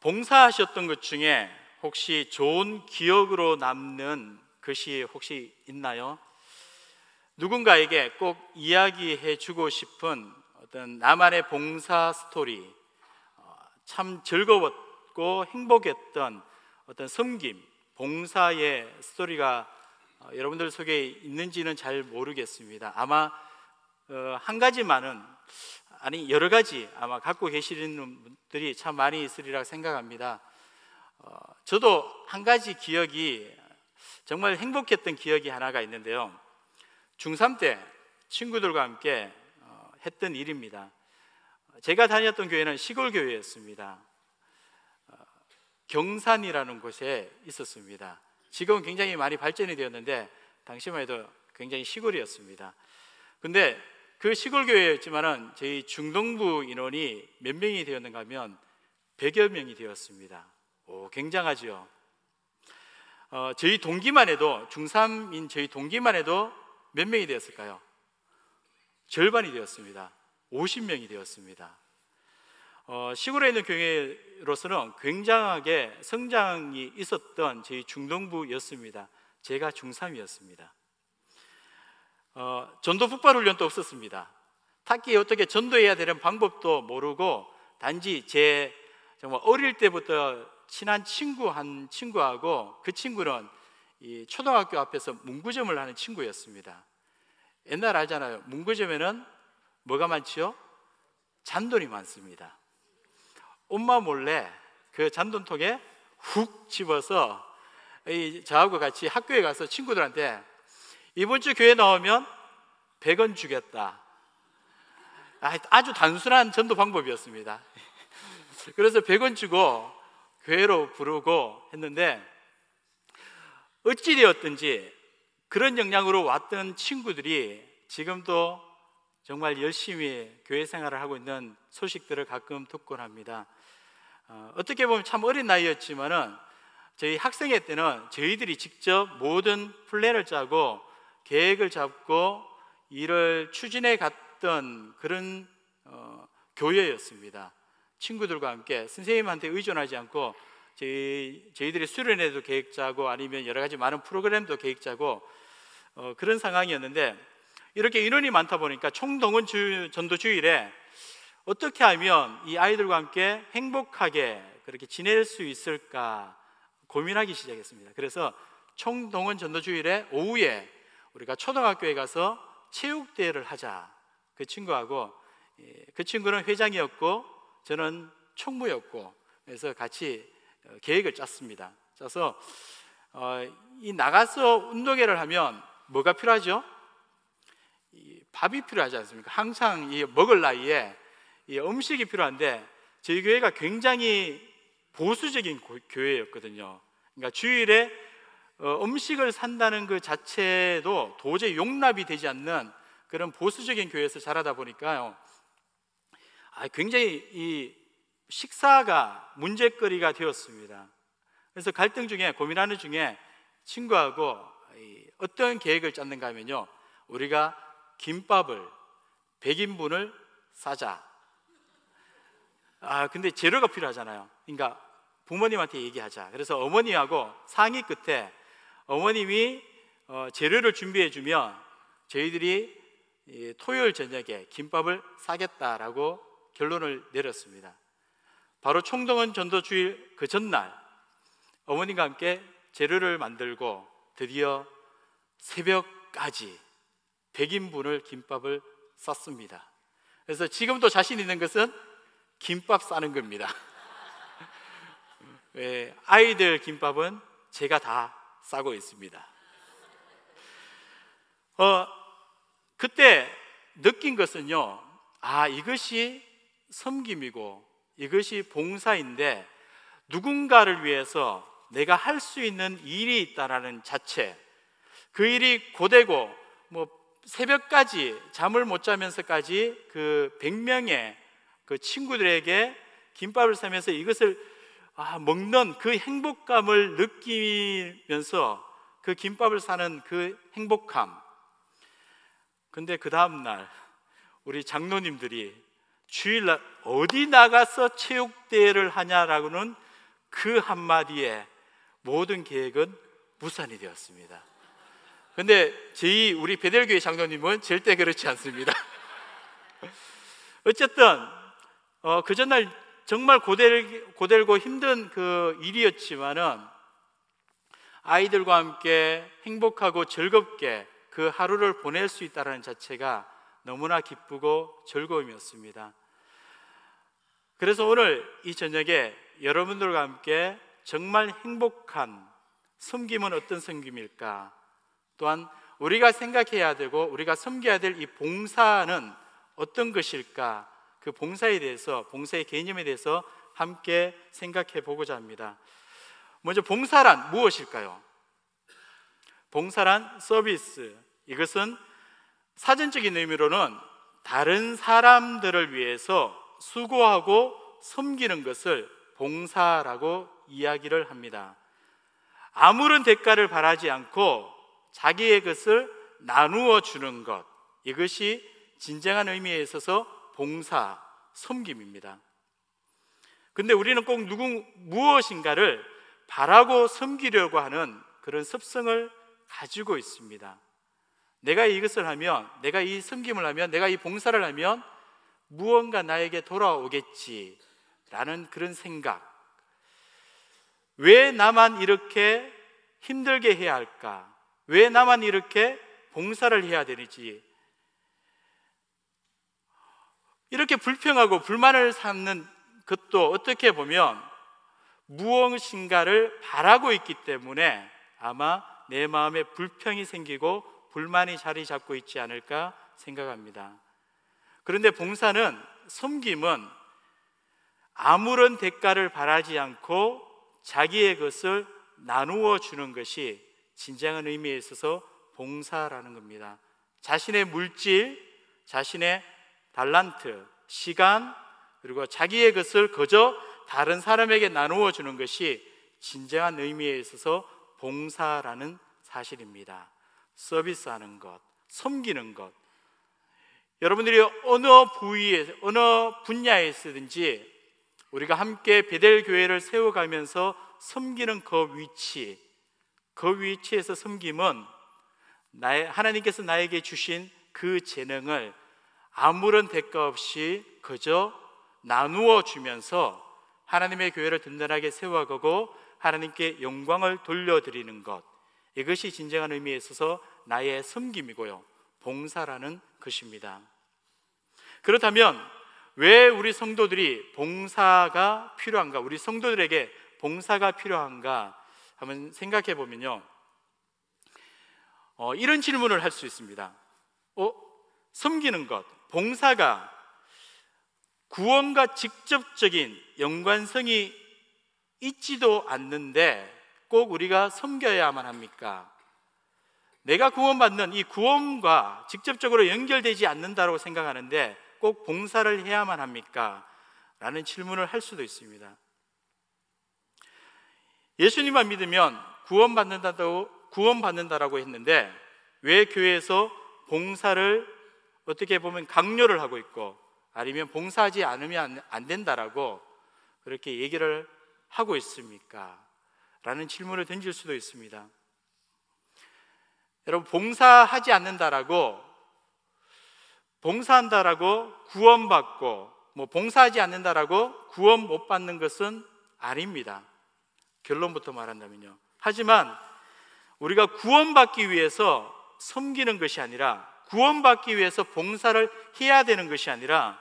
봉사하셨던 것 중에 혹시 좋은 기억으로 남는 것이 혹시 있나요? 누군가에게 꼭 이야기해 주고 싶은 어떤 나만의 봉사 스토리, 어, 참 즐거웠고 행복했던 어떤 섬김, 봉사의 스토리가 어, 여러분들 속에 있는지는 잘 모르겠습니다. 아마 어, 한 가지만은 아니 여러 가지 아마 갖고 계시는 분들이 참 많이 있으리라 생각합니다. 어, 저도 한 가지 기억이 정말 행복했던 기억이 하나가 있는데요. 중3 때 친구들과 함께 어, 했던 일입니다. 제가 다녔던 교회는 시골 교회였습니다. 어, 경산이라는 곳에 있었습니다. 지금 굉장히 많이 발전이 되었는데 당시만 해도 굉장히 시골이었습니다. 근데 그 시골 교회였지만은 저희 중동부 인원이 몇 명이 되었는가 하면 100여 명이 되었습니다. 오, 굉장하지 어, 저희 동기만 해도 중3인 저희 동기만 해도 몇 명이 되었을까요? 절반이 되었습니다. 50명이 되었습니다. 어, 시골에 있는 교회로서는 굉장하게 성장이 있었던 저희 중동부였습니다. 제가 중3이었습니다. 어, 전도 폭발 훈련도 없었습니다. 탁기 어떻게 전도해야 되는 방법도 모르고 단지 제 정말 어릴 때부터 친한 친구 한 친구하고 그 친구는 이 초등학교 앞에서 문구점을 하는 친구였습니다. 옛날 알잖아요. 문구점에는 뭐가 많지요? 잔돈이 많습니다. 엄마 몰래 그 잔돈통에 훅 집어서 이 저하고 같이 학교에 가서 친구들한테 이번 주 교회 나오면 100원 주겠다. 아, 아주 단순한 전도 방법이었습니다. 그래서 100원 주고 교회로 부르고 했는데 어찌되었든지 그런 역량으로 왔던 친구들이 지금도 정말 열심히 교회 생활을 하고 있는 소식들을 가끔 듣곤 합니다. 어, 떻게 보면 참 어린 나이였지만은 저희 학생회 때는 저희들이 직접 모든 플랜을 짜고 계획을 잡고 일을 추진해 갔던 그런 어, 교회였습니다. 친구들과 함께 선생님한테 의존하지 않고 저희, 저희들이 수련회도 계획 짜고 아니면 여러 가지 많은 프로그램도 계획 짜고 어, 그런 상황이었는데 이렇게 인원이 많다 보니까 총동원 주, 전도 주일에 어떻게 하면 이 아이들과 함께 행복하게 그렇게 지낼 수 있을까 고민하기 시작했습니다. 그래서 총동원 전도 주일에 오후에 우리가 초등학교에 가서 체육대회를 하자. 그 친구하고 예, 그 친구는 회장이었고 저는 총무였고 그래서 같이 어, 계획을 짰습니다. 짜서 어, 이 나가서 운동회를 하면 뭐가 필요하죠? 밥이 필요하지 않습니까? 항상 이 먹을 나이에 이 음식이 필요한데 저희 교회가 굉장히 보수적인 교회였거든요. 그러니까 주일에 어, 음식을 산다는 그 자체도 도저히 용납이 되지 않는 그런 보수적인 교회에서 자라다 보니까요. 아, 굉장히 이 식사가 문제거리가 되었습니다. 그래서 갈등 중에 고민하는 중에 친구하고 어떤 계획을 짰는가 하면요. 우리가 김밥을 100인분을 싸자. 아, 근데 재료가 필요하잖아요. 그러니까 부모님한테 얘기하자. 그래서 어머니하고 상의 끝에 어머님이 어, 재료를 준비해 주면 저희들이 토요일 저녁에 김밥을 싸겠다라고 결론을 내렸습니다. 바로 총동원 전도 주일 그 전날 어머님과 함께 재료를 만들고 드디어 새벽까지 100인분을 김밥을 쌌습니다. 그래서 지금도 자신 있는 것은 김밥 싸는 겁니다. 예, 아이들 김밥은 제가 다 싸고 있습니다. 어, 그때 느낀 것은요, 아, 이것이 섬김이고 이것이 봉사인데 누군가를 위해서 내가 할 수 있는 일이 있다라는 자체, 그 일이 고되고 뭐 새벽까지 잠을 못 자면서까지 그 100명의 그 친구들에게 김밥을 싸면서 이것을 아, 먹는 그 행복감을 느끼면서 그 김밥을 사는 그 행복함. 근데 그 다음 날 우리 장로님들이 주일날 어디 나가서 체육대회를 하냐라고는 그 한마디에 모든 계획은 무산이 되었습니다. 근데 저희 우리 베델교회 장로님은 절대 그렇지 않습니다. 어쨌든 어, 그 전날 정말 고될, 고될고 힘든 그 일이었지만은 아이들과 함께 행복하고 즐겁게 그 하루를 보낼 수 있다는 자체가 너무나 기쁘고 즐거움이었습니다. 그래서 오늘 이 저녁에 여러분들과 함께 정말 행복한 섬김은 어떤 섬김일까? 또한 우리가 생각해야 되고 우리가 섬겨야 될 이 봉사는 어떤 것일까? 그 봉사에 대해서 봉사의 개념에 대해서 함께 생각해 보고자 합니다. 먼저 봉사란 무엇일까요? 봉사란 서비스. 이것은 사전적인 의미로는 다른 사람들을 위해서 수고하고 섬기는 것을 봉사라고 이야기를 합니다. 아무런 대가를 바라지 않고 자기의 것을 나누어 주는 것. 이것이 진정한 의미에 있어서 봉사, 섬김입니다. 근데 우리는 꼭 누구 무엇인가를 바라고 섬기려고 하는 그런 습성을 가지고 있습니다. 내가 이것을 하면, 내가 이 섬김을 하면, 내가 이 봉사를 하면 무언가 나에게 돌아오겠지라는 그런 생각. 왜 나만 이렇게 힘들게 해야 할까? 왜 나만 이렇게 봉사를 해야 되는지 이렇게 불평하고 불만을 삼는 것도 어떻게 보면 무엇인가를 바라고 있기 때문에 아마 내 마음에 불평이 생기고 불만이 자리 잡고 있지 않을까 생각합니다. 그런데 봉사는 섬김은 아무런 대가를 바라지 않고 자기의 것을 나누어 주는 것이 진정한 의미에 있어서 봉사라는 겁니다. 자신의 물질, 자신의 달란트, 시간, 그리고 자기의 것을 거저 다른 사람에게 나누어 주는 것이 진정한 의미에 있어서 봉사라는 사실입니다. 서비스하는 것, 섬기는 것. 여러분들이 어느 부위에, 어느 분야에 있든지 우리가 함께 베델 교회를 세워가면서 섬기는 그 위치, 그 위치에서 섬김은 나의, 하나님께서 나에게 주신 그 재능을 아무런 대가 없이 그저 나누어 주면서 하나님의 교회를 든든하게 세워가고 하나님께 영광을 돌려드리는 것 이것이 진정한 의미에 있어서 나의 섬김이고요 봉사라는 것입니다 그렇다면 왜 우리 성도들이 봉사가 필요한가 우리 성도들에게 봉사가 필요한가 한번 생각해 보면요 어, 이런 질문을 할 수 있습니다 어? 섬기는 것 봉사가 구원과 직접적인 연관성이 있지도 않는데 꼭 우리가 섬겨야만 합니까? 내가 구원받는 이 구원과 직접적으로 연결되지 않는다고 생각하는데 꼭 봉사를 해야만 합니까? 라는 질문을 할 수도 있습니다. 예수님만 믿으면 구원받는다고 구원받는다라고 했는데 왜 교회에서 봉사를 어떻게 보면 강요를 하고 있고 아니면 봉사하지 않으면 안 된다라고 그렇게 얘기를 하고 있습니까? 라는 질문을 던질 수도 있습니다. 여러분, 봉사하지 않는다라고, 봉사한다라고 구원받고, 뭐 봉사하지 않는다라고 구원 못 받는 것은 아닙니다. 결론부터 말한다면요. 하지만 우리가 구원받기 위해서 섬기는 것이 아니라 구원받기 위해서 봉사를 해야 되는 것이 아니라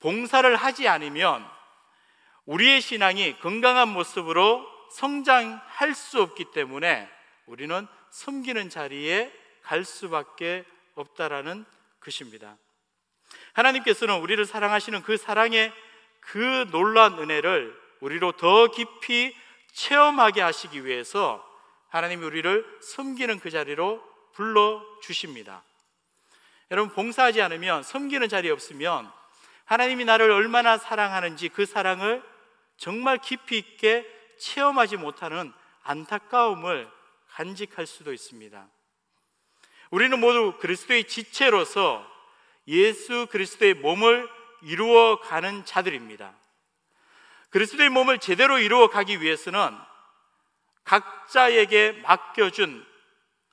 봉사를 하지 않으면 우리의 신앙이 건강한 모습으로 성장할 수 없기 때문에 우리는 섬기는 자리에 갈 수밖에 없다라는 것입니다. 하나님께서는 우리를 사랑하시는 그 사랑의 그 놀란 은혜를 우리로 더 깊이 체험하게 하시기 위해서 하나님이 우리를 섬기는 그 자리로 불러 주십니다. 여러분 봉사하지 않으면 섬기는 자리 없으면 하나님이 나를 얼마나 사랑하는지 그 사랑을 정말 깊이 있게 체험하지 못하는 안타까움을 간직할 수도 있습니다. 우리는 모두 그리스도의 지체로서 예수 그리스도의 몸을 이루어 가는 자들입니다. 그리스도의 몸을 제대로 이루어 가기 위해서는 각자에게 맡겨준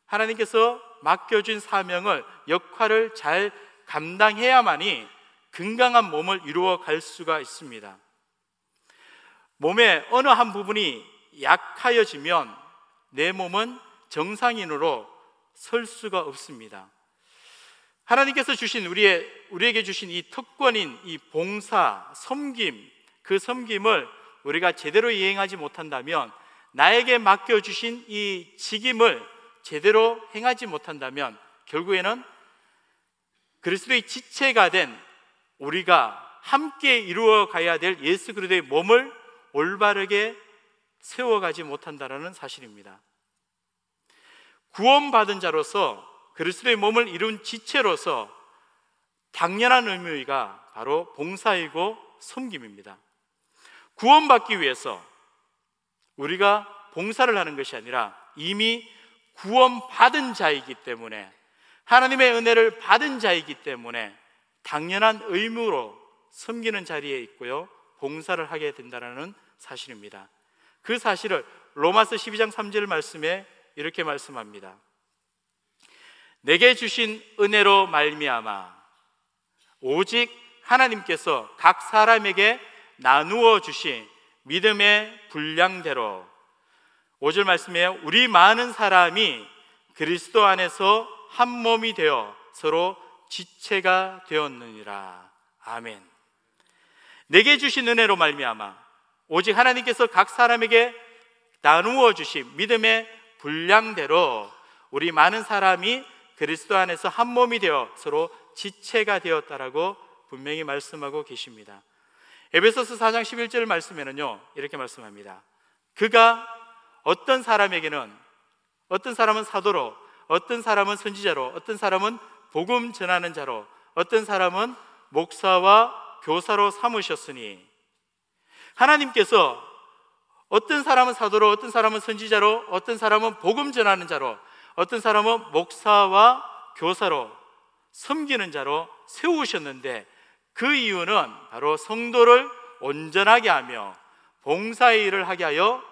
하나님께서 맡겨진 사명을 역할을 잘 감당해야만이 건강한 몸을 이루어 갈 수가 있습니다. 몸의 어느 한 부분이 약하여지면 내 몸은 정상인으로 설 수가 없습니다. 하나님께서 주신 우리의 우리에게 주신 이 특권인 이 봉사, 섬김, 그 섬김을 우리가 제대로 이행하지 못한다면 나에게 맡겨 주신 이 직임을 제대로 행하지 못한다면 결국에는 그리스도의 지체가 된 우리가 함께 이루어 가야 될 예수 그리스도의 몸을 올바르게 세워가지 못한다라는 사실입니다. 구원받은 자로서 그리스도의 몸을 이룬 지체로서 당연한 의무가 바로 봉사이고 섬김입니다. 구원받기 위해서 우리가 봉사를 하는 것이 아니라 이미 구원받은 자이기 때문에 하나님의 은혜를 받은 자이기 때문에 당연한 의무로 섬기는 자리에 있고요. 봉사를 하게 된다는 사실입니다. 그 사실을 로마서 12장 3절 말씀에 이렇게 말씀합니다. 내게 주신 은혜로 말미암아 오직 하나님께서 각 사람에게 나누어 주신 믿음의 분량대로 5절 말씀에 우리 많은 사람이 그리스도 안에서 한 몸이 되어 서로 지체가 되었느니라. 아멘. 내게 주신 은혜로 말미암아 오직 하나님께서 각 사람에게 나누어 주신 믿음의 분량대로 우리 많은 사람이 그리스도 안에서 한 몸이 되어 서로 지체가 되었다라고 분명히 말씀하고 계십니다. 에베소서 4장 11절 말씀에는요. 이렇게 말씀합니다. 그가 어떤 사람에게는 어떤 사람은 사도로, 어떤 사람은 선지자로, 어떤 사람은 복음 전하는 자로, 어떤 사람은 목사와 교사로 삼으셨으니 하나님께서 어떤 사람은 사도로, 어떤 사람은 선지자로, 어떤 사람은 복음 전하는 자로, 어떤 사람은 목사와 교사로 섬기는 자로 세우셨는데 그 이유는 바로 성도를 온전하게 하며 봉사의 일을 하게 하여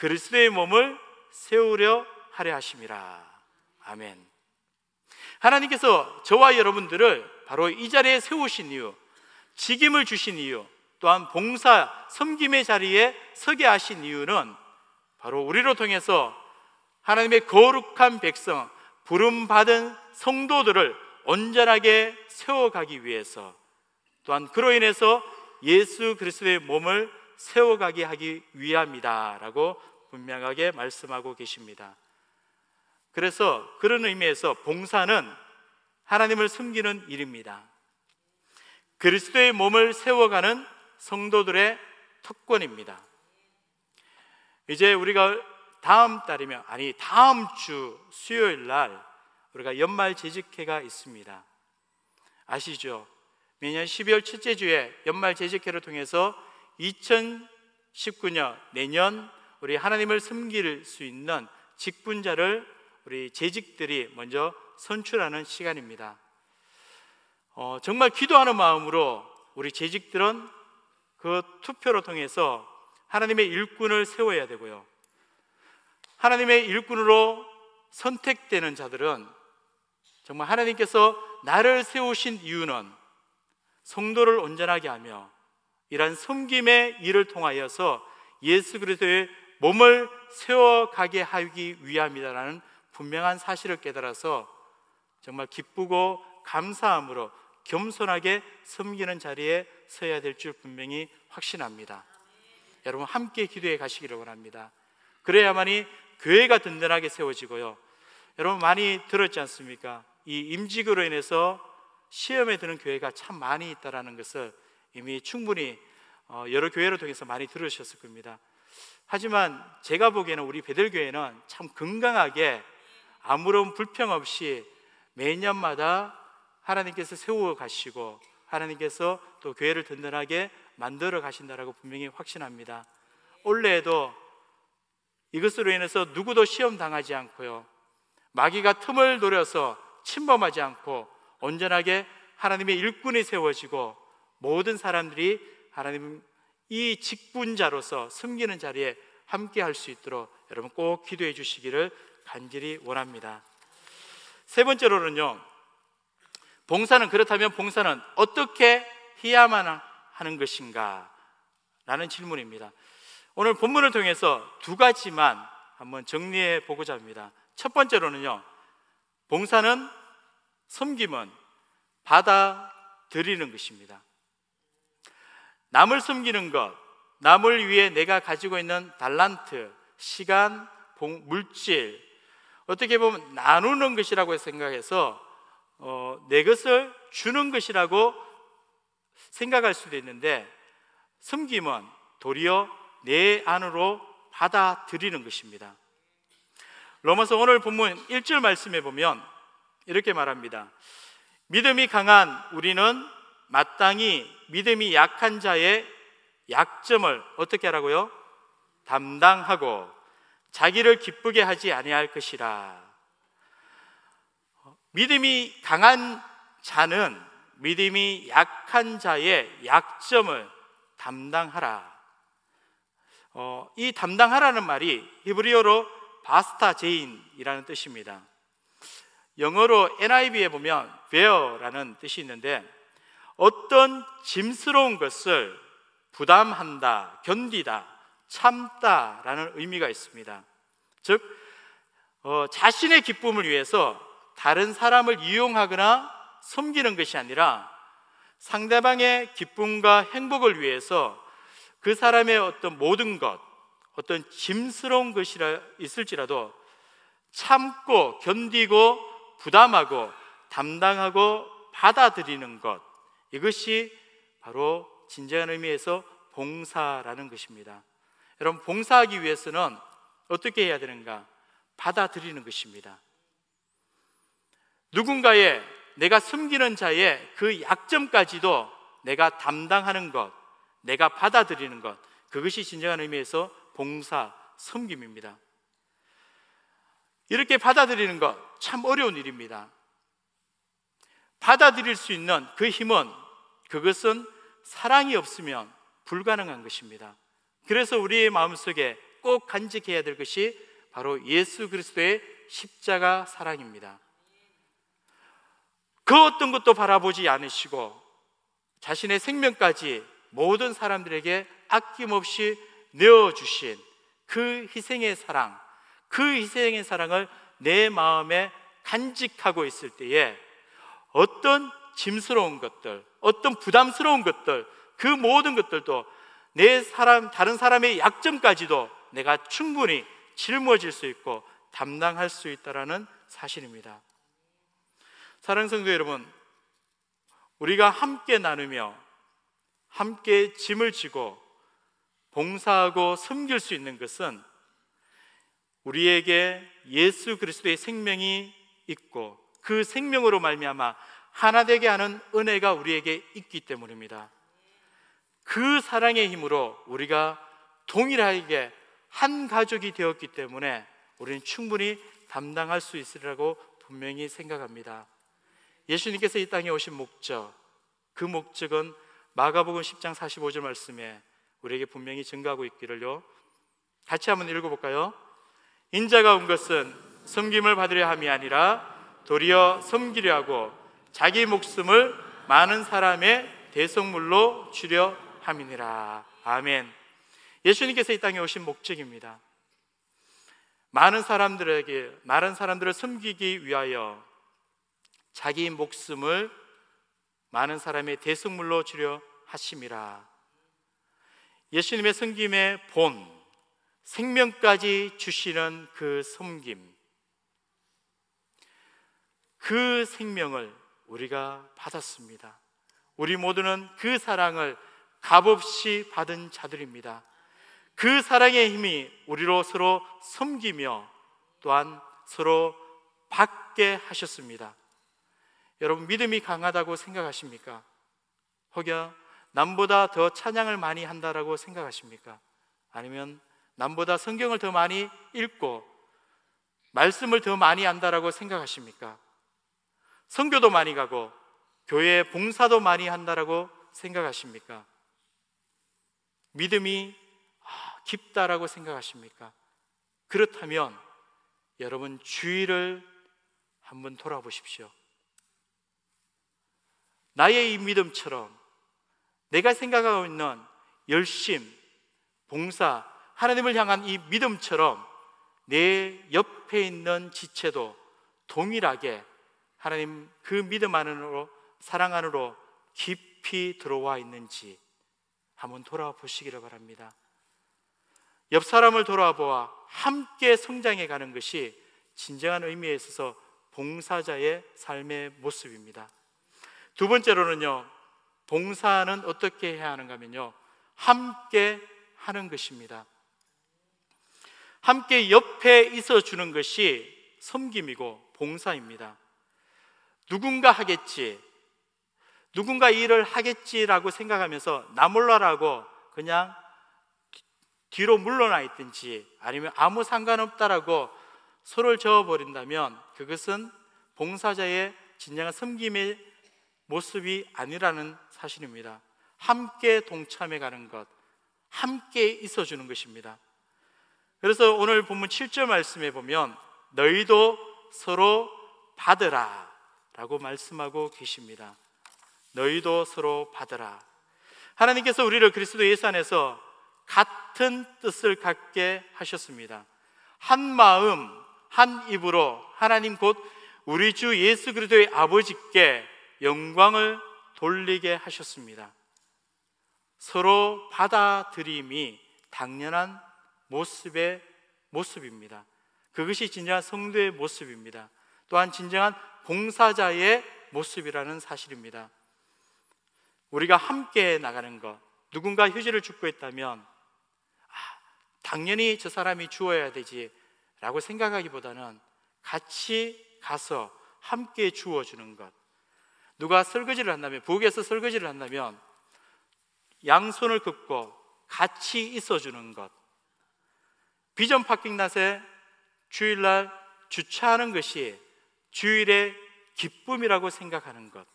그리스도의 몸을 세우려 하려 하심이라. 아멘. 하나님께서 저와 여러분들을 바로 이 자리에 세우신 이유, 직임을 주신 이유, 또한 봉사 섬김의 자리에 서게 하신 이유는 바로 우리로 통해서 하나님의 거룩한 백성, 부름 받은 성도들을 온전하게 세워가기 위해서 또한 그로 인해서 예수 그리스도의 몸을 세워가게 하기 위함이다라고 분명하게 말씀하고 계십니다. 그래서 그런 의미에서 봉사는 하나님을 섬기는 일입니다. 그리스도의 몸을 세워가는 성도들의 특권입니다. 이제 우리가 다음 달이면 아니 다음 주 수요일 날 우리가 연말 재직회가 있습니다. 아시죠? 매년 12월 첫째 주에 연말 재직회를 통해서 2019년 내년 우리 하나님을 섬길 수 있는 직분자를 우리 재직들이 먼저 선출하는 시간입니다. 어, 정말 기도하는 마음으로 우리 재직들은 그 투표로 통해서 하나님의 일꾼을 세워야 되고요. 하나님의 일꾼으로 선택되는 자들은 정말 하나님께서 나를 세우신 이유는 성도를 온전하게 하며 이러 섬김의 일을 통하여서 예수 그리스도의 몸을 세워가게 하기 위함이다라는 분명한 사실을 깨달아서 정말 기쁘고 감사함으로 겸손하게 섬기는 자리에 서야 될 줄 분명히 확신합니다. 여러분 함께 기도해 가시기를 원합니다. 그래야만이 교회가 든든하게 세워지고요. 여러분 많이 들었지 않습니까? 이 임직으로 인해서 시험에 드는 교회가 참 많이 있다라는 것을 이미 충분히 어, 여러 교회를 통해서 많이 들으셨을 겁니다. 하지만 제가 보기에는 우리 베들교회는 참 건강하게 아무런 불평 없이 매년마다 하나님께서 세우어 가시고 하나님께서 또 교회를 든든하게 만들어 가신다라고 분명히 확신합니다. 올해에도 이것으로 인해서 누구도 시험 당하지 않고요. 마귀가 틈을 노려서 침범하지 않고 온전하게 하나님의 일꾼이 세워지고 모든 사람들이 하나님 이 직분자로서 섬기는 자리에 함께 할 수 있도록 여러분 꼭 기도해 주시기를 간절히 원합니다. 세 번째로는요. 봉사는 그렇다면 봉사는 어떻게 해야만 하는 것인가? 라는 질문입니다. 오늘 본문을 통해서 두 가지만 한번 정리해 보고자 합니다. 첫 번째로는요. 봉사는 섬김은 받아들이는 것입니다. 남을 섬기는 것, 남을 위해 내가 가지고 있는 달란트, 시간, 물질, 어떻게 보면 나누는 것이라고 생각해서 어, 내 것을 주는 것이라고 생각할 수도 있는데 섬김은 도리어 내 안으로 받아들이는 것입니다. 로마서 오늘 본문 1절 말씀에 보면 이렇게 말합니다. 믿음이 강한 우리는 마땅히 믿음이 약한 자의 약점을 어떻게 하라고요? 담당하고 자기를 기쁘게 하지 아니할 것이라. 믿음이 강한 자는 믿음이 약한 자의 약점을 담당하라. 어, 이 담당하라는 말이 히브리어로 바스타 제인이라는 뜻입니다. 영어로 NIV에 보면 bear라는 뜻이 있는데 어떤 짐스러운 것을 부담한다, 견디다, 참다라는 의미가 있습니다. 즉, 어, 자신의 기쁨을 위해서 다른 사람을 이용하거나 섬기는 것이 아니라 상대방의 기쁨과 행복을 위해서 그 사람의 어떤 모든 것, 어떤 짐스러운 것이 있을지라도 참고 견디고 부담하고 담당하고 받아들이는 것, 이것이 바로 진지한 의미에서 봉사라는 것입니다. 여러분, 봉사하기 위해서는 어떻게 해야 되는가? 받아들이는 것입니다. 누군가의 내가 숨기는 자의 그 약점까지도 내가 담당하는 것, 내가 받아들이는 것, 그것이 진정한 의미에서 봉사, 섬김입니다. 이렇게 받아들이는 것 참 어려운 일입니다. 받아들일 수 있는 그 힘은 그것은 사랑이 없으면 불가능한 것입니다. 그래서 우리의 마음속에 꼭 간직해야 될 것이 바로 예수 그리스도의 십자가 사랑입니다. 그 어떤 것도 바라보지 않으시고 자신의 생명까지 모든 사람들에게 아낌없이 내어주신 그 희생의 사랑, 그 희생의 사랑을 내 마음에 간직하고 있을 때에 어떤 짐스러운 것들, 어떤 부담스러운 것들, 그 모든 것들도 내 사람, 다른 사람의 약점까지도 내가 충분히 짊어질 수 있고 담당할 수 있다라는 사실입니다. 사랑 성도 여러분, 우리가 함께 나누며 함께 짐을 지고 봉사하고 섬길 수 있는 것은 우리에게 예수 그리스도의 생명이 있고 그 생명으로 말미암아 하나 되게 하는 은혜가 우리에게 있기 때문입니다. 그 사랑의 힘으로 우리가 동일하게 한 가족이 되었기 때문에 우리는 충분히 담당할 수 있으리라고 분명히 생각합니다. 예수님께서 이 땅에 오신 목적, 그 목적은 마가복음 10장 45절 말씀에 우리에게 분명히 증가하고 있기를요. 같이 한번 읽어볼까요? 인자가 온 것은 섬김을 받으려 함이 아니라 도리어 섬기려 하고 자기 목숨을 많은 사람의 대성물로 주려 함이니라. 아멘. 예수님께서 이 땅에 오신 목적입니다. 많은 사람들에게 많은 사람들을 섬기기 위하여 자기 목숨을 많은 사람의 대성물로 주려 하심이라. 예수님의 섬김의 본 생명까지 주시는 그 섬김 그 생명을 우리가 받았습니다. 우리 모두는 그 사랑을 값없이 받은 자들입니다. 그 사랑의 힘이 우리로 서로 섬기며 또한 서로 받게 하셨습니다. 여러분 믿음이 강하다고 생각하십니까? 혹여 남보다 더 찬양을 많이 한다라고 생각하십니까? 아니면 남보다 성경을 더 많이 읽고 말씀을 더 많이 한다라고 생각하십니까? 성교도 많이 가고 교회 봉사도 많이 한다라고 생각하십니까? 믿음이 아, 깊다라고 생각하십니까? 그렇다면 여러분 주위를 한번 돌아보십시오. 나의 이 믿음처럼 내가 생각하고 있는 열심, 봉사, 하나님을 향한 이 믿음처럼 내 옆에 있는 지체도 동일하게 하나님 그 믿음 안으로 사랑 안으로 깊이 들어와 있는지 한번 돌아와 보시기를 바랍니다. 옆 사람을 돌아보아 함께 성장해 가는 것이 진정한 의미에 있어서 봉사자의 삶의 모습입니다. 두 번째로는요, 봉사는 어떻게 해야 하는가 하면요, 함께 하는 것입니다. 함께 옆에 있어 주는 것이 섬김이고 봉사입니다. 누군가 하겠지. 누군가 일을 하겠지라고 생각하면서 나몰라라고 그냥 뒤로 물러나 있든지 아니면 아무 상관없다라고 소를 저어버린다면 그것은 봉사자의 진정한 섬김의 모습이 아니라는 사실입니다. 함께 동참해 가는 것, 함께 있어 주는 것입니다. 그래서 오늘 본문 7절 말씀에 보면 너희도 서로 받으라. 라고 말씀하고 계십니다. 너희도 서로 받으라. 하나님께서 우리를 그리스도 예수 안에서 같은 뜻을 갖게 하셨습니다. 한 마음, 한 입으로 하나님 곧 우리 주 예수 그리스도의 아버지께 영광을 돌리게 하셨습니다. 서로 받아들임이 당연한 모습의 모습입니다. 그것이 진정한 성도의 모습입니다. 또한 진정한 봉사자의 모습이라는 사실입니다. 우리가 함께 나가는 것, 누군가 휴지를 줍고 있다면 아, 당연히 저 사람이 주어야 되지라고 생각하기보다는 같이 가서 함께 주워 주는 것. 누가 설거지를 한다면 부엌에서 설거지를 한다면 양손을 긋고 같이 있어 주는 것. 비전 파킹 낫에 주일날 주차하는 것이 주일의 기쁨이라고 생각하는 것.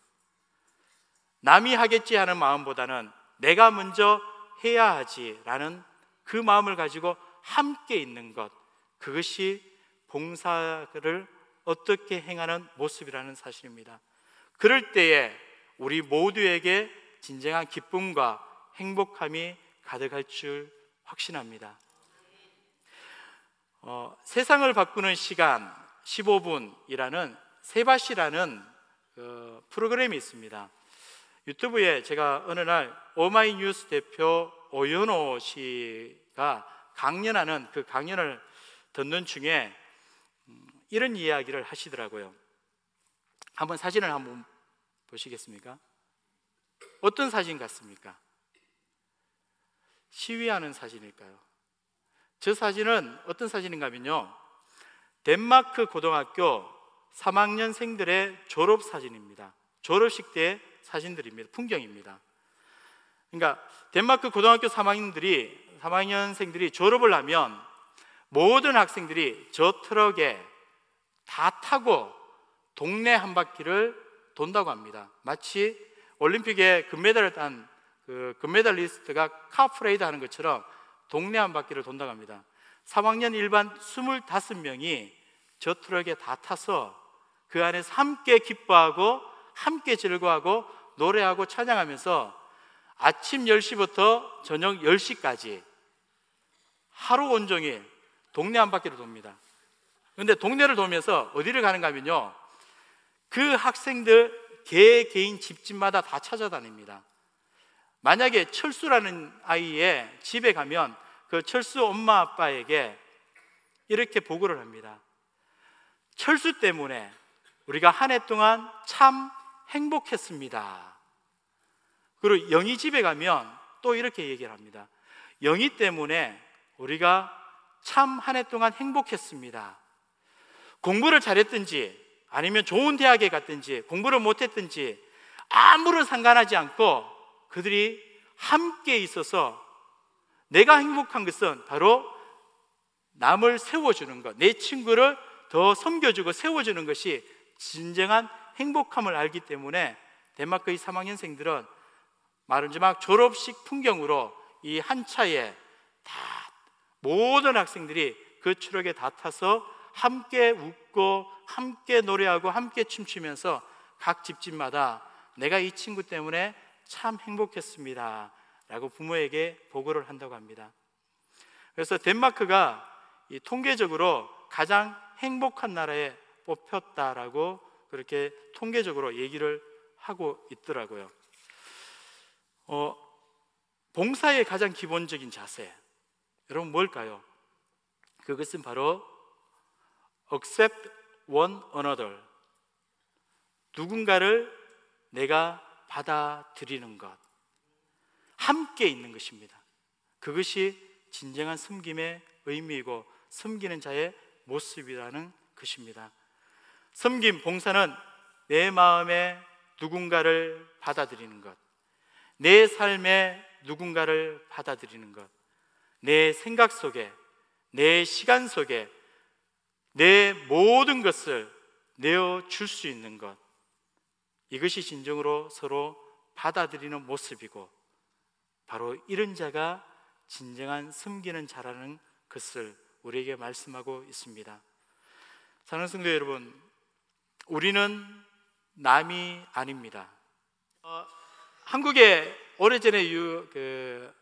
남이 하겠지 하는 마음보다는 내가 먼저 해야 하지라는 그 마음을 가지고 함께 있는 것. 그것이 봉사를 어떻게 행하는 모습이라는 사실입니다. 그럴 때에 우리 모두에게 진정한 기쁨과 행복함이 가득할 줄 확신합니다. 어, 세상을 바꾸는 시간, 15분이라는 세바시라는 그 프로그램이 있습니다. 유튜브에 제가 어느 날 오마이뉴스 대표 오연호 씨가 강연하는 그 강연을 듣는 중에 음, 이런 이야기를 하시더라고요. 한번 사진을 한번 보시겠습니까? 어떤 사진 같습니까? 시위하는 사진일까요? 저 사진은 어떤 사진인가 하면요. 덴마크 고등학교 3학년생들의 졸업 사진입니다. 졸업식 때 사진들입니다. 풍경입니다. 그러니까 덴마크 고등학교 3학년들이 3학년생들이 졸업을 하면 모든 학생들이 저 트럭에 다 타고 동네 한 바퀴를 돈다고 합니다. 마치 올림픽에 금메달을 딴 그 금메달리스트가 카프레이드 하는 것처럼 동네 한 바퀴를 돈다고 합니다. 3학년 일반 25명이 저 트럭에 다 타서 그 안에서 함께 기뻐하고 함께 즐거워하고 노래하고 찬양하면서 아침 10시부터 저녁 10시까지 하루 온종일 동네 한 바퀴를 돕니다. 근데 동네를 돌면서 어디를 가는가 하면요. 그 학생들 개 개인 집집마다 다 찾아다닙니다. 만약에 철수라는 아이의 집에 가면 그 철수 엄마 아빠에게 이렇게 보고를 합니다. 철수 때문에 우리가 한 해 동안 참 행복했습니다. 그리고 영희 집에 가면 또 이렇게 얘기를 합니다. 영희 때문에 우리가 참 한 해 동안 행복했습니다. 공부를 잘했든지 아니면 좋은 대학에 갔든지 공부를 못했든지 아무런 상관하지 않고 그들이 함께 있어서 내가 행복한 것은 바로 남을 세워주는 것, 내 친구를 더 섬겨주고 세워주는 것이 진정한 행복함을 알기 때문에 덴마크의 3학년생들은 말은지막 졸업식 풍경으로 이 한 차에 다 모든 학생들이 그 추럭에 다 타서 함께 웃고 함께 노래하고 함께 춤추면서 각 집집마다 내가 이 친구 때문에 참 행복했습니다. 라고 부모에게 보고를 한다고 합니다. 그래서 덴마크가 통계적으로 가장 행복한 나라에 뽑혔다라고 그렇게 통계적으로 얘기를 하고 있더라고요. 어, 봉사의 가장 기본적인 자세. 여러분, 뭘까요? 그것은 바로 accept one another. 누군가를 내가 받아들이는 것. 함께 있는 것입니다. 그것이 진정한 섬김의 의미이고 섬기는 자의 모습이라는 것입니다. 섬김, 봉사는 내 마음에 누군가를 받아들이는 것, 내 삶에 누군가를 받아들이는 것, 내 생각 속에, 내 시간 속에, 내 모든 것을 내어줄 수 있는 것. 이것이 진정으로 서로 받아들이는 모습이고, 바로 이런 자가 진정한 섬기는 자라는 것을 우리에게 말씀하고 있습니다. 사는 성도 여러분, 우리는 남이 아닙니다. 어, 한국에 오래전에 유, 그,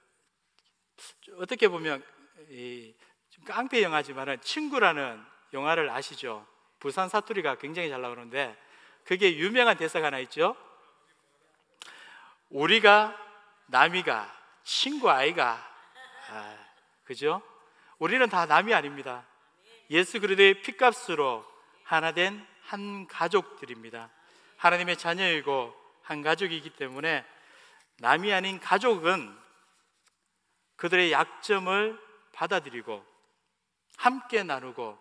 어떻게 보면 이, 깡패 영화지만 친구라는 영화를 아시죠? 부산 사투리가 굉장히 잘 나오는데 그게 유명한 대사가 하나 있죠. 우리가 남이가 친구 아이가 아, 그죠? 우리는 다 남이 아닙니다. 예수 그리스도의 피값으로 하나 된 한 가족들입니다. 하나님의 자녀이고 한 가족이기 때문에 남이 아닌 가족은 그들의 약점을 받아들이고 함께 나누고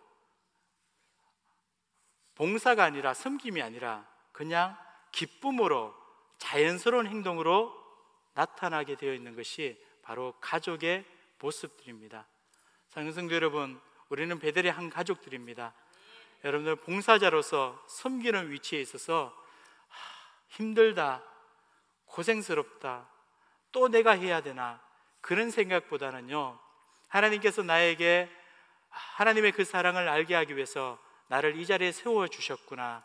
봉사가 아니라 섬김이 아니라 그냥 기쁨으로 자연스러운 행동으로 나타나게 되어 있는 것이 바로 가족의 모습들입니다. 상승도 여러분, 우리는 베델의 한 가족들입니다. 여러분들 봉사자로서 섬기는 위치에 있어서 힘들다, 고생스럽다, 또 내가 해야 되나 그런 생각보다는요. 하나님께서 나에게 하나님의 그 사랑을 알게 하기 위해서 나를 이 자리에 세워 주셨구나.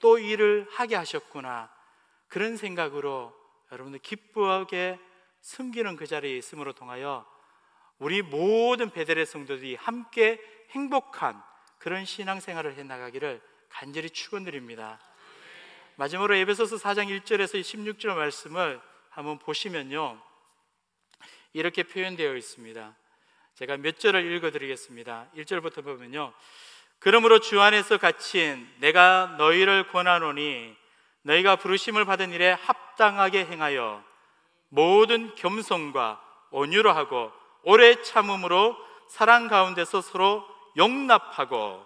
또 일을 하게 하셨구나. 그런 생각으로 여러분들 기쁘게 숨기는 그 자리에 있음으로 통하여 우리 모든 베델의 성도들이 함께 행복한 그런 신앙생활을 해나가기를 간절히 축원드립니다. 마지막으로 에베소서 4장 1절에서 16절 말씀을 한번 보시면요. 이렇게 표현되어 있습니다. 제가 몇 절을 읽어 드리겠습니다. 1절부터 보면요. 그러므로 주 안에서 갇힌 내가 너희를 권하노니 너희가 부르심을 받은 일에 합당하게 행하여 모든 겸손과 온유로 하고 오래 참음으로 사랑 가운데서 서로 용납하고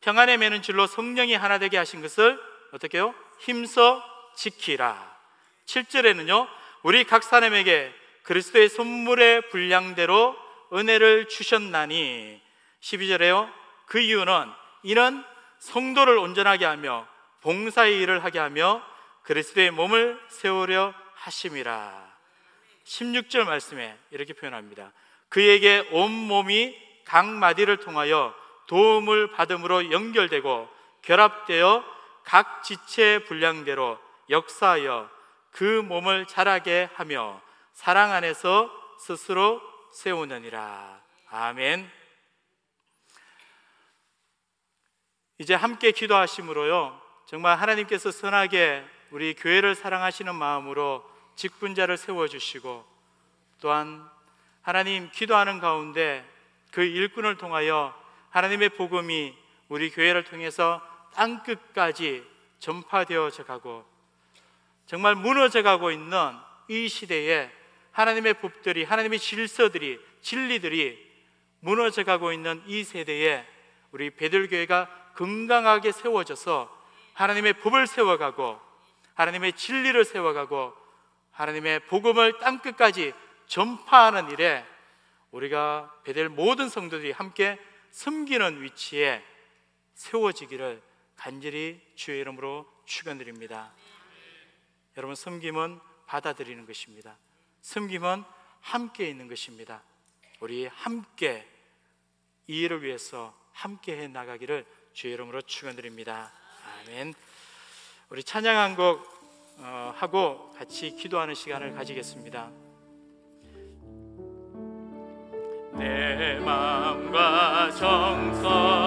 평안에 매는 줄로 성령이 하나 되게 하신 것을 어떻게 요 힘써 지키라. 7절에는요. 우리 각 사람에게 그리스도의 선물의 분량대로 은혜를 주셨나니 12절에요. 그 이유는 이는 성도를 온전하게 하며 봉사의 일을 하게 하며 그리스도의 몸을 세우려 하심이라. 16절 말씀에 이렇게 표현합니다. 그에게 온 몸이 각 마디를 통하여 도움을 받음으로 연결되고 결합되어 각 지체 분량대로 역사하여 그 몸을 자라게 하며 사랑 안에서 스스로 세우느니라. 아멘. 이제 함께 기도하심으로요. 정말 하나님께서 선하게 우리 교회를 사랑하시는 마음으로 직분자를 세워주시고 또한 하나님 기도하는 가운데 그 일꾼을 통하여 하나님의 복음이 우리 교회를 통해서 땅 끝까지 전파되어져 가고 정말 무너져 가고 있는 이 시대에 하나님의 법들이 하나님의 질서들이 진리들이 무너져 가고 있는 이 세대에 우리 베들교회가 건강하게 세워져서 하나님의 법을 세워가고 하나님의 진리를 세워가고 하나님의 복음을 땅 끝까지 전파하는 일에 우리가 베델 모든 성도들이 함께 섬기는 위치에 세워지기를 간절히 주의 이름으로 축원드립니다. 여러분 섬김은 받아들이는 것입니다. 섬김은 함께 있는 것입니다. 우리 함께 이 일을 위해서 함께 해 나가기를 주의 이름으로 축원드립니다. 아멘. 우리 찬양한 곡 어, 하고 같이 기도하는 시간을 가지겠습니다. 내 마음과 정성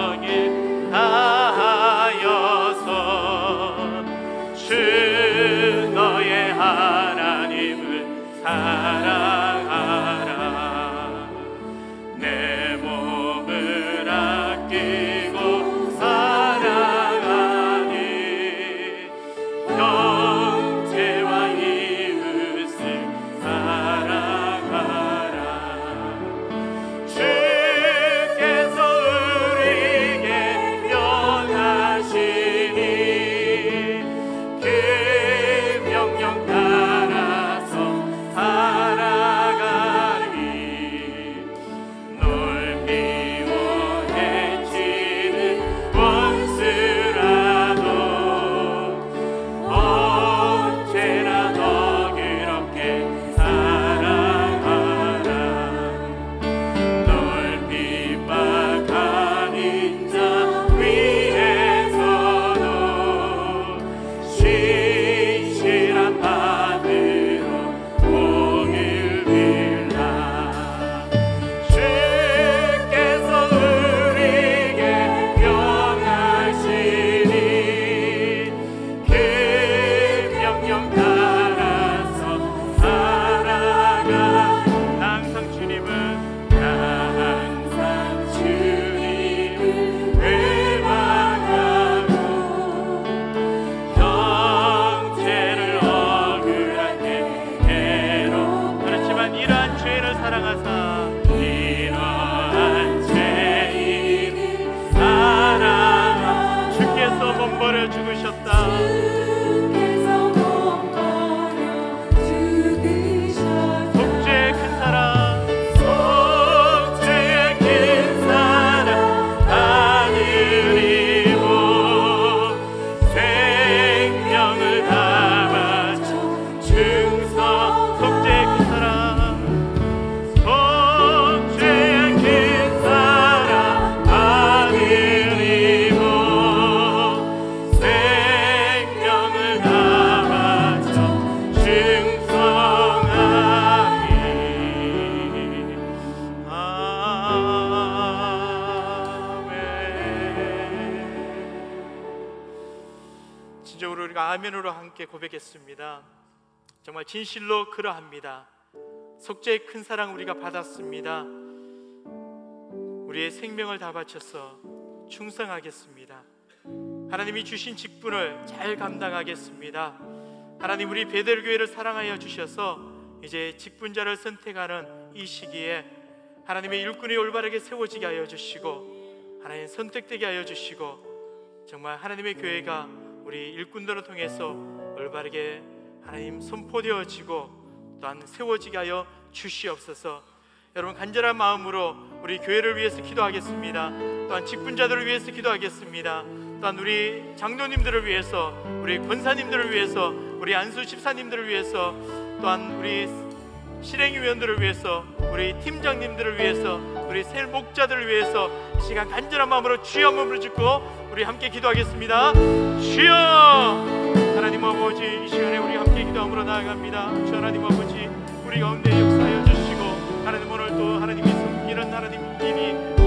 고백했습니다. 정말 진실로 그러합니다. 속죄의 큰 사랑 우리가 받았습니다. 우리의 생명을 다 바쳐서 충성하겠습니다. 하나님이 주신 직분을 잘 감당하겠습니다. 하나님 우리 베델 교회를 사랑하여 주셔서 이제 직분자를 선택하는 이 시기에 하나님의 일꾼이 올바르게 세워지게 하여 주시고 하나님 선택되게 하여 주시고 정말 하나님의 교회가 우리 일꾼들을 통해서 올바르게 하나님 선포되어지고 또한 세워지게 하여 주시옵소서. 여러분 간절한 마음으로 우리 교회를 위해서 기도하겠습니다. 또한 직분자들을 위해서 기도하겠습니다. 또한 우리 장로님들을 위해서, 우리 권사님들을 위해서, 우리 안수 집사님들을 위해서, 또한 우리 실행위원들을 위해서, 우리 팀장님들을 위해서, 우리 셀 목자들을 위해서 시간 간절한 마음으로 주여 몸을 짓고 우리 함께 기도하겠습니다. 주여! 하나님 아버지 이 시간에 우리 함께 기도함으로 나아갑니다 주 하나님 아버지 우리 가운데 역사여 주시고 하나님 오늘도 하나님이 섬기는 하나님 일이